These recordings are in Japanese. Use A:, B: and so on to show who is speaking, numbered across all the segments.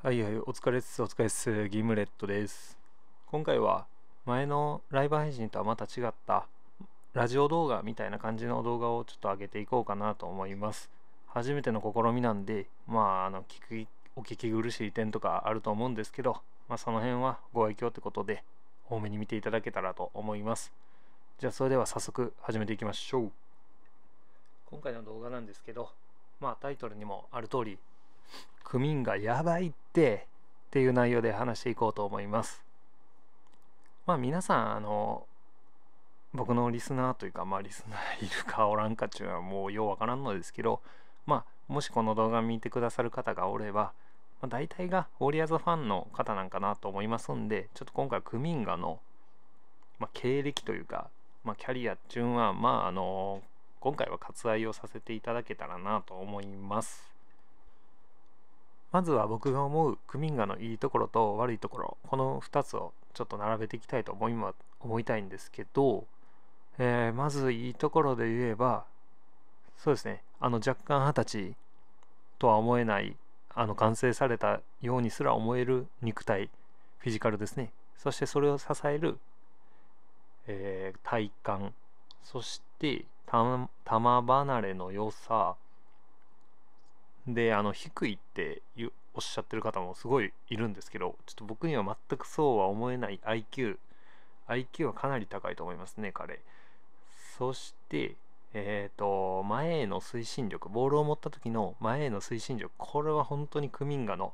A: はいはい、お疲れっす、お疲れっす、ギムレットです。今回は前のライブ配信とはまた違ったラジオ動画みたいな感じの動画をちょっと上げていこうかなと思います。初めての試みなんで、まあ、あの、聞く、お聞き苦しい点とかあると思うんですけど、まあ、その辺はご愛嬌ってことで、多めに見ていただけたらと思います。じゃあ、それでは早速始めていきましょう。今回の動画なんですけど、まあ、タイトルにもある通り、ミンがやばいってっていう内容で話していこうと思いますまあ皆さんあの僕のリスナーというかまあリスナーいるかおらんかっていうのはもうようわからんのですけどまあもしこの動画見てくださる方がおれば、まあ、大体がウォリアーズファンの方なんかなと思いますんでちょっと今回クミンガの、まあ、経歴というか、まあ、キャリアっていうのはまああの今回は割愛をさせていただけたらなと思いますまずは僕が思うクミンガのいいところと悪いところこの2つをちょっと並べていきたいと思い思いたいんですけど、えー、まずいいところで言えばそうですねあの若干二十歳とは思えないあの完成されたようにすら思える肉体フィジカルですねそしてそれを支える、えー、体感そして玉離れの良さであの低いっておっしゃってる方もすごいいるんですけどちょっと僕には全くそうは思えない IQ IQ はかなり高いと思いますね彼そしてえっ、ー、と前への推進力ボールを持った時の前への推進力これは本当にクミンガの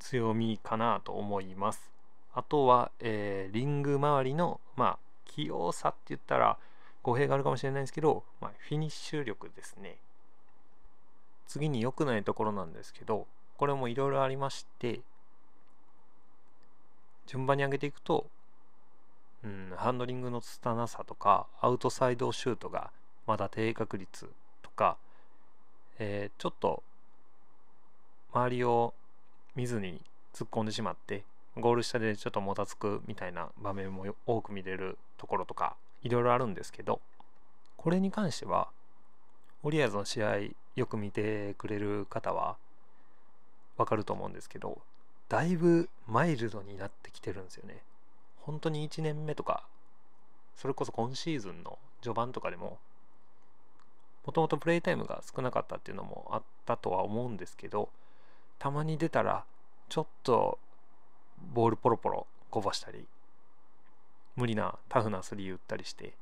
A: 強みかなと思いますあとは、えー、リング周りのまあ器用さって言ったら語弊があるかもしれないですけど、まあ、フィニッシュ力ですね次に良くないところなんですけどこれもいろいろありまして順番に上げていくと、うん、ハンドリングの拙なさとかアウトサイドシュートがまだ低確率とか、えー、ちょっと周りを見ずに突っ込んでしまってゴール下でちょっともたつくみたいな場面も多く見れるところとかいろいろあるんですけどこれに関してはウォリアーズの試合よく見てくれる方はわかると思うんですけどだいぶマイルドになってきてるんですよね本当に1年目とかそれこそ今シーズンの序盤とかでももともとプレイタイムが少なかったっていうのもあったとは思うんですけどたまに出たらちょっとボールポロポロこぼしたり無理なタフなスリー打ったりして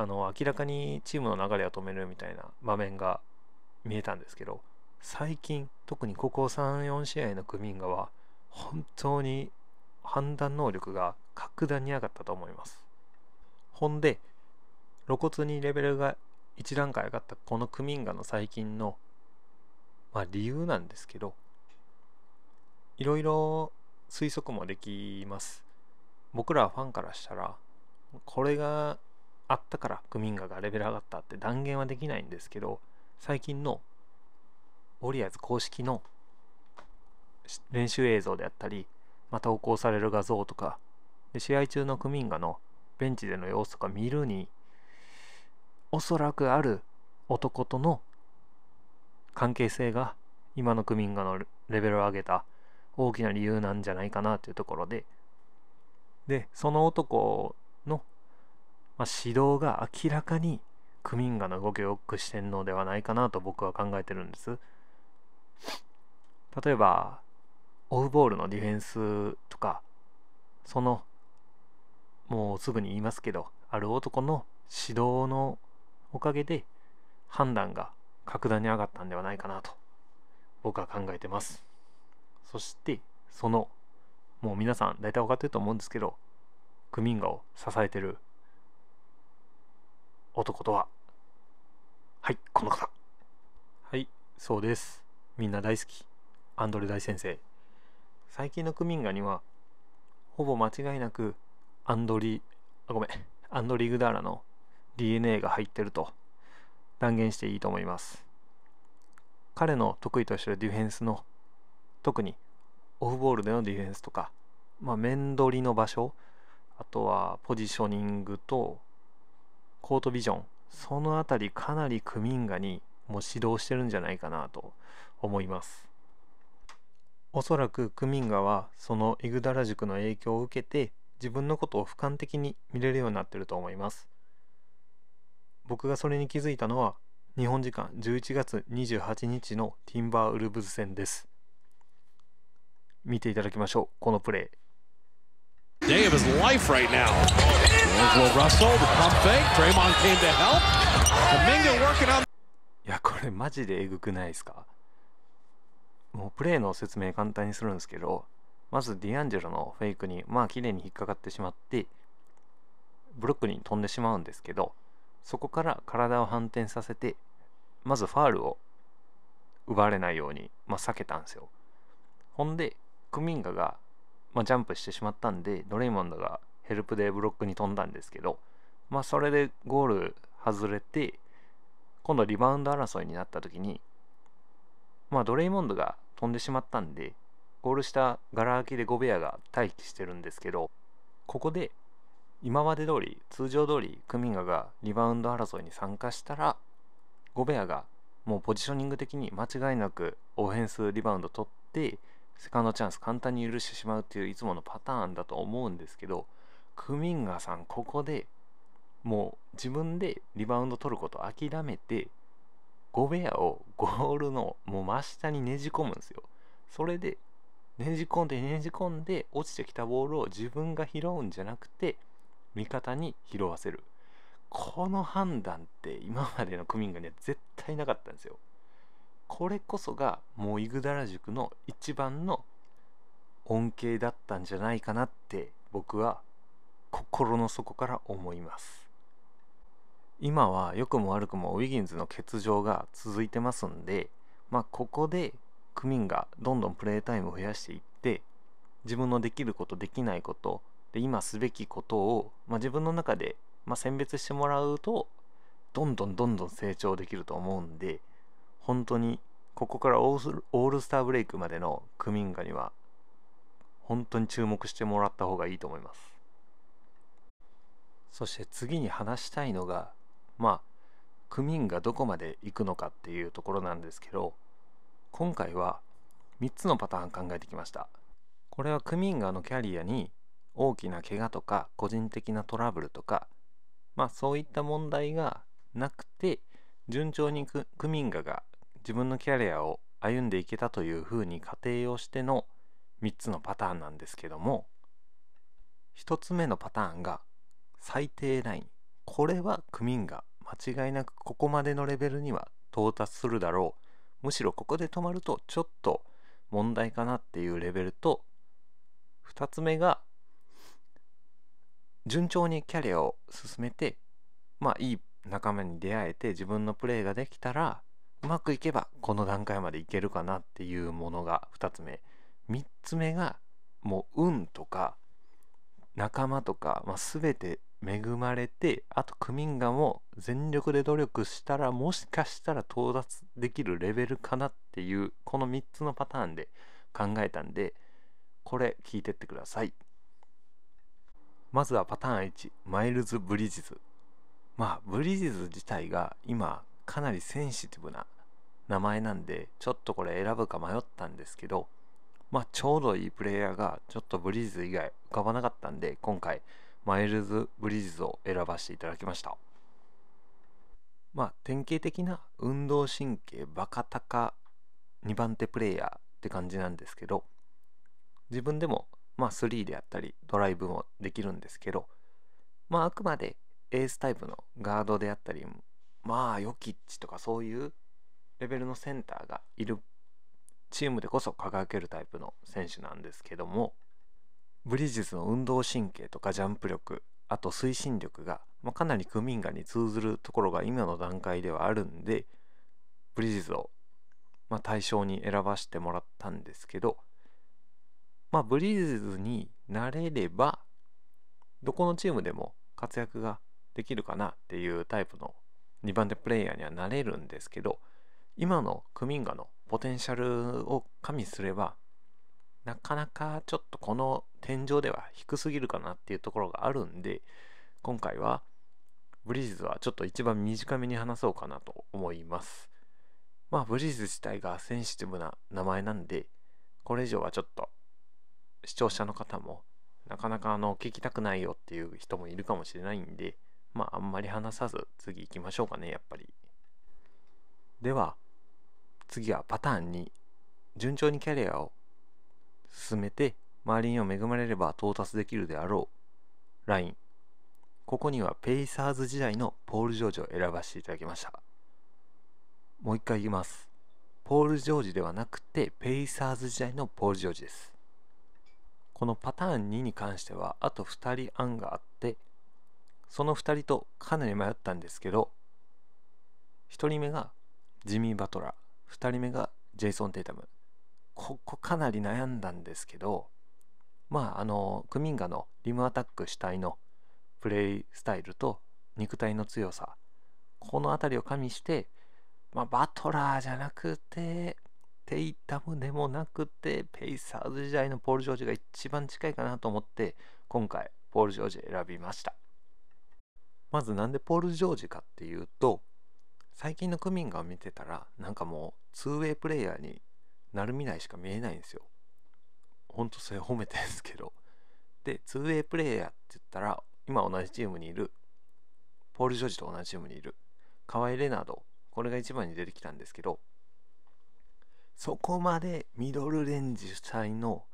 A: あの明らかにチームの流れを止めるみたいな場面が見えたんですけど最近特にここ34試合のクミンガは本当に判断能力が格段に上がったと思いますほんで露骨にレベルが1段階上がったこのクミンガの最近の、まあ、理由なんですけどいろいろ推測もできます僕らファンからしたらこれがあったからクミンガがレベル上がったって断言はできないんですけど最近のウォリアーズ公式の練習映像であったり、まあ、投稿される画像とかで試合中のクミンガのベンチでの様子とか見るにおそらくある男との関係性が今のクミンガのレベルを上げた大きな理由なんじゃないかなというところででその男のまあ、指導が明らかにクミンガの動きを良くしてんのではないかなと僕は考えてるんです例えばオフボールのディフェンスとかそのもうすぐに言いますけどある男の指導のおかげで判断が格段に上がったんではないかなと僕は考えてますそしてそのもう皆さん大体分かってると思うんですけどクミンガを支えてる男とははいこの方はいそうですみんな大好きアンドレ大先生最近のクミンガにはほぼ間違いなくアンドリあごめんアンドリグダーラの DNA が入ってると断言していいと思います彼の得意としてるディフェンスの特にオフボールでのディフェンスとか、まあ、面取りの場所あとはポジショニングとコートビジョンその辺りかなりクミンガにも指導してるんじゃないかなと思いますおそらくクミンガはそのイグダラ塾の影響を受けて自分のことを俯瞰的に見れるようになってると思います僕がそれに気づいたのは日本時間11月28日のティンバーウルブズ戦です見ていただきましょうこのプレー day of his life right now. e l Russell, the pump fake. Draymond came to help. Kaminga working on. いや、これマジでえぐくないですかもうプレーの説明簡単にするんですけど、まずディアンジェロのフェイクに、まあ綺麗に引っかかってしまって、ブロックに飛んでしまうんですけど、そこから体を反転させて、まずファールを奪われないように、まあ、避けたんですよ。ほんで、クミンガがまあ、ジャンプしてしまったんでドレイモンドがヘルプでブロックに飛んだんですけど、まあ、それでゴール外れて今度リバウンド争いになった時に、まあ、ドレイモンドが飛んでしまったんでゴールしたガラ空きでゴベアが待機してるんですけどここで今まで通り通常通りクミンガがリバウンド争いに参加したらゴベアがもうポジショニング的に間違いなくオフェンスリバウンド取ってセカンドチャンス簡単に許してしまうっていういつものパターンだと思うんですけどクミンガさんここでもう自分でリバウンド取ること諦めてゴベアをゴールのもう真下にねじ込むんですよそれでねじ込んでねじ込んで落ちてきたボールを自分が拾うんじゃなくて味方に拾わせるこの判断って今までのクミンガには絶対なかったんですよこれこそがもうイグダラ塾の一番の恩恵だったんじゃないかなって僕は心の底から思います今は良くも悪くもウィギンズの欠場が続いてますんでまあここでクミンがどんどんプレータイムを増やしていって自分のできることできないことで今すべきことを、まあ、自分の中で、まあ、選別してもらうとどんどんどんどん成長できると思うんで本当にここからオールスターブレイクまでのクミンガには本当に注目してもらった方がいいと思いますそして次に話したいのがまあクミンガどこまで行くのかっていうところなんですけど今回は3つのパターン考えてきましたこれはクミンガのキャリアに大きな怪我とか個人的なトラブルとかまあそういった問題がなくて順調にクミンガが自分のキャリアを歩んでいけたというふうに仮定をしての3つのパターンなんですけども1つ目のパターンが最低ラインこれは区民が間違いなくここまでのレベルには到達するだろうむしろここで止まるとちょっと問題かなっていうレベルと2つ目が順調にキャリアを進めてまあいい仲間に出会えて自分のプレーができたらうまくいけばこの段階までいけるかなっていうものが2つ目3つ目がもう運とか仲間とか、まあ、全て恵まれてあと区民がも全力で努力したらもしかしたら到達できるレベルかなっていうこの3つのパターンで考えたんでこれ聞いてってくださいまずはパターン1マイルズ・ブリジズまあブリジズ自体が今かなりセンシティブな名前なんで、ちょっとこれ選ぶか迷ったんですけど、まあ、ちょうどいいプレイヤーがちょっとブリーズ以外浮かばなかったんで、今回、マイルズ・ブリーズを選ばせていただきました。まあ、典型的な運動神経バカ高2番手プレイヤーって感じなんですけど、自分でも、まあ、3であったり、ドライブもできるんですけど、まあ、あくまでエースタイプのガードであったり、まあ、ヨキッチとかそういうレベルのセンターがいるチームでこそ輝けるタイプの選手なんですけどもブリジズの運動神経とかジャンプ力あと推進力が、まあ、かなりクミンガに通ずるところが今の段階ではあるんでブリジズを、まあ、対象に選ばせてもらったんですけど、まあ、ブリジズになれればどこのチームでも活躍ができるかなっていうタイプの2番手プレイヤーにはなれるんですけど今のクミンガのポテンシャルを加味すればなかなかちょっとこの天井では低すぎるかなっていうところがあるんで今回はブリーズはちょっと一番短めに話そうかなと思いますまあブリーズ自体がセンシティブな名前なんでこれ以上はちょっと視聴者の方もなかなかあの聞きたくないよっていう人もいるかもしれないんでまああんまり話さず次行きましょうかねやっぱりでは次はパターン2順調にキャリアを進めて周りに恵まれれば到達できるであろうラインここにはペイサーズ時代のポール・ジョージを選ばせていただきましたもう一回言いますポール・ジョージではなくてペイサーズ時代のポール・ジョージですこのパターン2に関してはあと2人案があってその2人とかなり迷ったんですけど1人目がジミー・バトラー2人目がジェイソン・テイタムここかなり悩んだんですけどまああのクミンガのリムアタック主体のプレイスタイルと肉体の強さこの辺りを加味して、まあ、バトラーじゃなくてテイタムでもなくてペイサーズ時代のポール・ジョージが一番近いかなと思って今回ポール・ジョージ選びましたまずなんでポール・ジョージかっていうと最近のクミンが見てたらなんかもう 2way プレイヤーになる未来しか見えないんですよほんとそれ褒めてんですけどで 2way プレイヤーって言ったら今同じチームにいるポール・ジョージと同じチームにいる河合レナードこれが一番に出てきたんですけどそこまでミドルレンジ主体の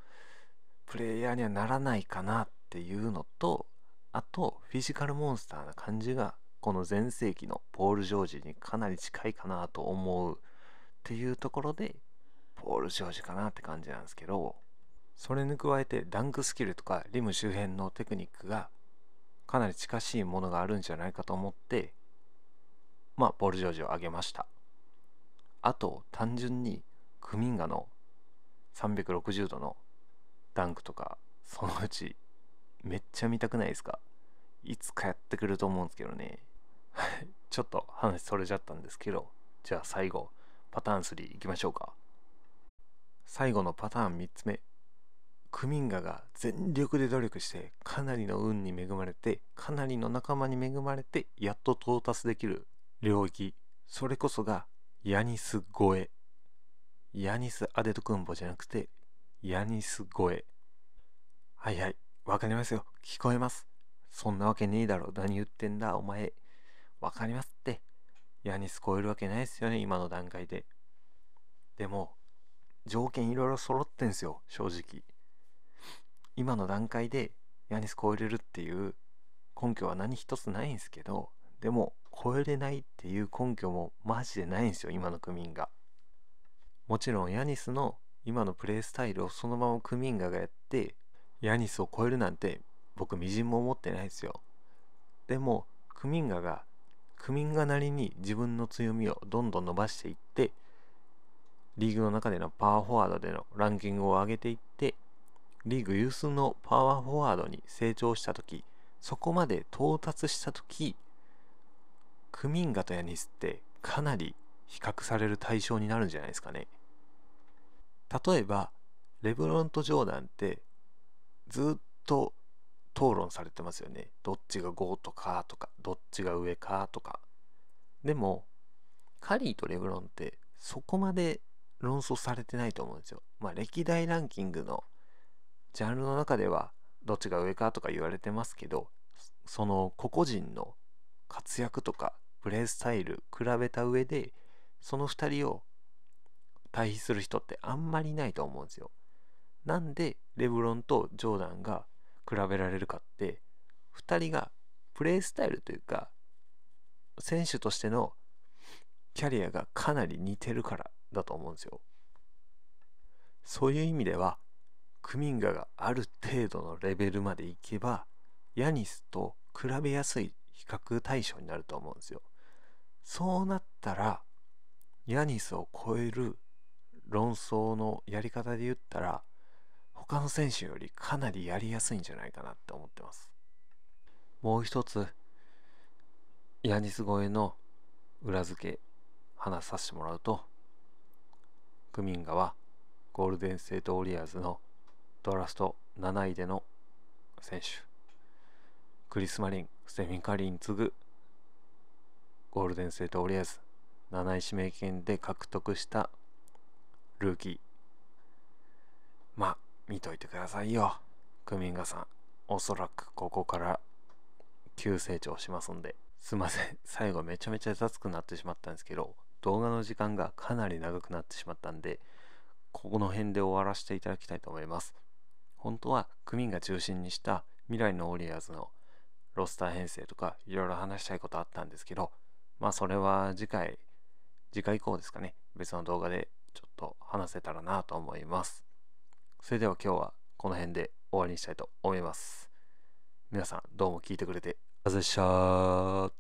A: プレイヤーにはならないかなっていうのとあとフィジカルモンスターな感じがこの全盛期のポール・ジョージにかなり近いかなと思うっていうところでポール・ジョージかなって感じなんですけどそれに加えてダンクスキルとかリム周辺のテクニックがかなり近しいものがあるんじゃないかと思ってまあポール・ジョージを挙げましたあと単純にクミンガの360度のダンクとかそのうちめっちゃ見たくないですかいつかやってくると思うんですけどね ちょっと話それちゃったんですけど、じゃあ最後、パターン3いきましょうか。最後のパターン3つ目。クミンガが全力で努力してかなりの運に恵まれてかなりの仲間に恵まれてやっと到達できる領域それこそがヤニス越えヤニス・アデトクンボじゃなくてヤニス越えはいはいわかりますよ聞こえますそんなわけねえだろ何言ってんだお前分かりますってヤニス超えるわけないですよね今の段階ででも条件いろいろ揃ってんすよ正直今の段階でヤニス超えれるっていう根拠は何一つないんすけどでも超えれないっていう根拠もマジでないんですよ今のクミンがもちろんヤニスの今のプレースタイルをそのままクミンガがやってヤニスを超えるなんて僕みじんも思ってないですよでもクミンガが区民がなりに自分の強みをどんどん伸ばしていってリーグの中でのパワーフォワードでのランキングを上げていってリーグ有数のパワーフォワードに成長した時そこまで到達した時クミンガとヤニスってかなり比較される対象になるんじゃないですかね例えばレブロンとジョーダンってずっと討論されてますよねどっちが5とかとかどっちが上かとかでもカリーとレブロンってそこまで論争されてないと思うんですよまあ歴代ランキングのジャンルの中ではどっちが上かとか言われてますけどその個々人の活躍とかプレースタイル比べた上でその2人を対比する人ってあんまりないと思うんですよなんでレブロンとジョーダンが比べられるかって2人がプレースタイルというか選手としてのキャリアがかなり似てるからだと思うんですよ。そういう意味ではクミンガがある程度のレベルまでいけばヤニスと比べやすい比較対象になると思うんですよ。そうなったらヤニスを超える論争のやり方で言ったら他の選手よりかなりやりやすいんじゃないかなって思ってますもう一つヤニス越えの裏付け話させてもらうとクミンガはゴールデン・ステート・オリアーズのドラスト7位での選手クリス・マリンステン・カリーに次ぐゴールデン・ステート・オリアーズ7位指名権で獲得したルーキーまあ見といてくださいよクミンガさんおそらくここから急成長しますんですいません最後めちゃめちゃ雑くなってしまったんですけど動画の時間がかなり長くなってしまったんでここの辺で終わらせていただきたいと思います本当はクミンが中心にした未来のオリアーズのロスター編成とかいろいろ話したいことあったんですけどまあそれは次回次回以降ですかね別の動画でちょっと話せたらなと思いますそれでは今日はこの辺で終わりにしたいと思います。皆さんどうも聞いてくれてあざっした。